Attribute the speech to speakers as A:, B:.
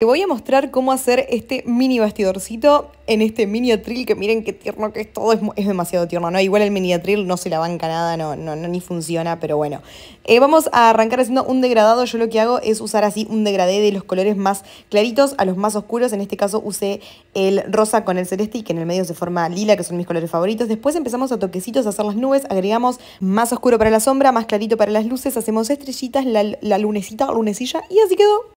A: Te voy a mostrar cómo hacer este mini bastidorcito en este mini atril, que miren qué tierno que es todo, es, demasiado tierno, ¿no? Igual el mini atril no se la banca nada, no, ni funciona, pero bueno. Eh, vamos a arrancar haciendo un degradado, yo lo que hago es usar así un degradé de los colores más claritos a los más oscuros, en este caso usé el rosa con el celeste y que en el medio se forma lila, que son mis colores favoritos. Después empezamos a toquecitos a hacer las nubes, agregamos más oscuro para la sombra, más clarito para las luces, hacemos estrellitas, la, lunecita lunecita, lunecilla y así quedó.